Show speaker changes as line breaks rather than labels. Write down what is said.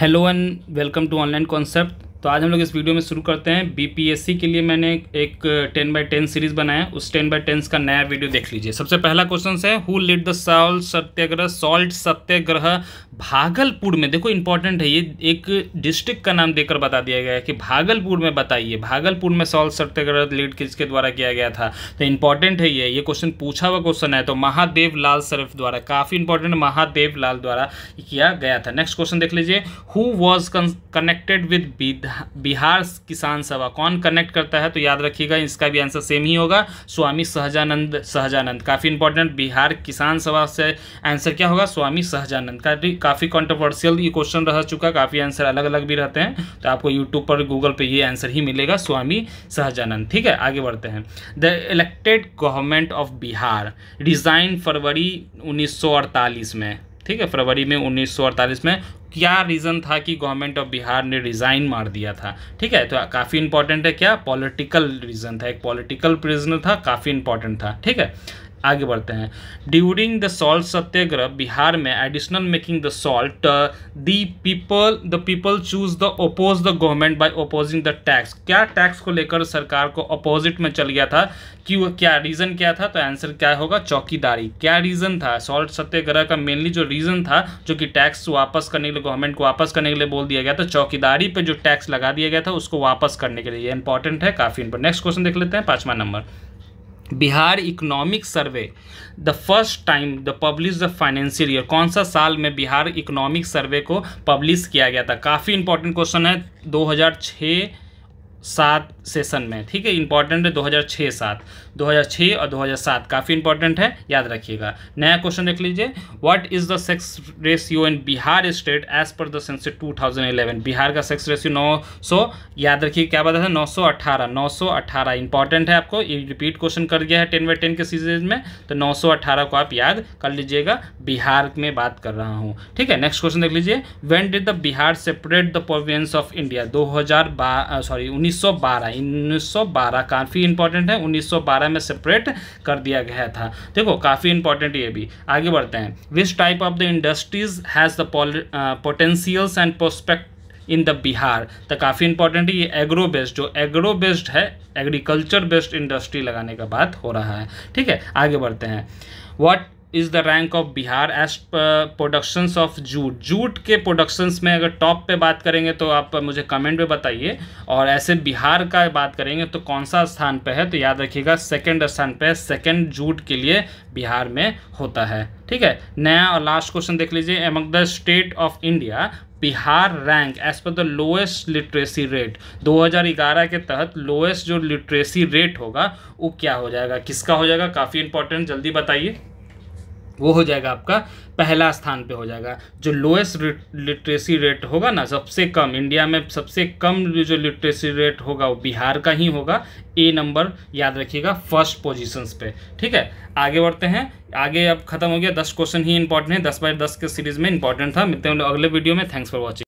Hello and welcome to Online Concept. तो आज हम लोग इस वीडियो में शुरू करते हैं बीपीएससी के लिए मैंने एक टेन बाई टेन सीरीज बनाया उस टेन बाई टेन का नया वीडियो देख लीजिए सबसे पहला क्वेश्चन है who led the salt Satyagraha salt Satyagraha Bhagalpur में देखो इंपॉर्टेंट है ये एक डिस्ट्रिक्ट का नाम देकर बता दिया गया है कि भागलपुर में बताइए भागलपुर में सॉल्ट सत्याग्रह लीड किसके द्वारा किया गया था तो इंपॉर्टेंट है ये ये क्वेश्चन पूछा हुआ क्वेश्चन है तो महादेव लाल शरीफ द्वारा काफ़ी इंपॉर्टेंट महादेव लाल द्वारा किया गया था नेक्स्ट क्वेश्चन देख लीजिए हु वॉज कनेक्टेड विद बीध बिहार किसान सभा कौन कनेक्ट करता है तो याद रखिएगा इसका भी आंसर सेम ही होगा स्वामी सहजानंद सहजानंद काफ़ी इंपॉर्टेंट बिहार किसान सभा से आंसर क्या होगा स्वामी सहजानंद का काफ़ी कॉन्ट्रोवर्शियल ये क्वेश्चन रह चुका काफ़ी आंसर अलग अलग भी रहते हैं तो आपको यूट्यूब पर गूगल पर ये आंसर ही मिलेगा स्वामी सहजानंद ठीक है आगे बढ़ते हैं the elected government of Bihar design फरवरी उन्नीस में ठीक है फरवरी में 1948 में क्या रीज़न था कि गवर्नमेंट ऑफ बिहार ने रिज़ाइन मार दिया था ठीक है तो काफ़ी इंपॉर्टेंट है क्या पॉलिटिकल रीज़न था एक पॉलिटिकल प्रिजनर था काफ़ी इंपॉर्टेंट था ठीक है आगे बढ़ते हैं during the salt Satyagraha Bihar में additional making the salt the people the people choose the oppose the government by opposing the tax क्या टैक्स को लेकर सरकार को अपोजिट में चल गया था कि वो क्या रीज़न क्या था तो आंसर क्या होगा चौकीदारी क्या रीज़न था सॉल्ट सत्याग्रह का मेनली जो रीज़न था जो कि टैक्स वापस करने के लिए गवर्नमेंट को वापस करने के लिए बोल दिया गया था चौकीदारी पर जो टैक्स लगा दिया गया था उसको वापस करने के लिए इंपॉर्टेंट है काफ़ी इंपॉर्टेंट नेक्स्ट क्वेश्चन देख लेते हैं पाँचवा number Bihar economic survey the first time the publish the financial year कौन सा साल में बिहार इकोनॉमिक सर्वे को पब्लिश किया गया था काफ़ी इंपॉर्टेंट क्वेश्चन है 2006 सात सेशन में ठीक है इंपॉर्टेंट है 2006 सात 2006 और 2007 काफ़ी इंपॉर्टेंट है याद रखिएगा नया क्वेश्चन देख लीजिए what is the sex ratio in Bihar state as per the 2011 Bihar का सेक्स रेशियो 900 याद रखिए क्या बताया था 918 918 इंपॉर्टेंट है आपको ये रिपीट क्वेश्चन कर गया है टेन बाई टेन के सीरीज में तो 918 को आप याद कर लीजिएगा बिहार में बात कर रहा हूँ ठीक है नेक्स्ट क्वेश्चन देख लीजिए when did the Bihar separate the province of India दो सॉरी उन्नीस 1912 1912 काफ़ी इंपॉर्टेंट है 1912 में सेपरेट कर दिया गया था देखो काफ़ी इंपॉर्टेंट ये भी आगे बढ़ते हैं which type of the industries has the potentials and prospect in the Bihar तो काफ़ी इंपॉर्टेंट है ये एग्रो बेस्ड जो एग्रो बेस्ड है एग्रीकल्चर बेस्ड इंडस्ट्री लगाने का बात हो रहा है ठीक है आगे बढ़ते हैं what is the rank of Bihar as productions of jute jute के प्रोडक्शंस में अगर टॉप पे बात करेंगे तो आप मुझे कमेंट में बताइए और ऐसे बिहार का बात करेंगे तो कौन सा स्थान पे है तो याद रखिएगा सेकंड स्थान पे है सेकंड जूट के लिए बिहार में होता है ठीक है नया और लास्ट क्वेश्चन देख लीजिए among the state of India Bihar rank as per the lowest literacy rate 2011 के तहत लोएस्ट जो लिटरेसी रेट होगा वो क्या हो जाएगा किसका हो जाएगा काफ़ी इंपॉर्टेंट जल्दी बताइए वो हो जाएगा आपका पहला स्थान पे हो जाएगा जो लोएस्ट लिटरेसी रेट होगा ना सबसे कम इंडिया में सबसे कम जो लिटरेसी रेट होगा वो बिहार का ही होगा ए नंबर याद रखिएगा फर्स्ट पोजीशंस पे ठीक है आगे बढ़ते हैं आगे अब खत्म हो गया दस क्वेश्चन ही इंपॉर्टेंट है दस बाय दस के सीरीज में इंपॉर्टेंट था मिलते हैं अगले वीडियो में थैंक्स फॉर वॉचिंग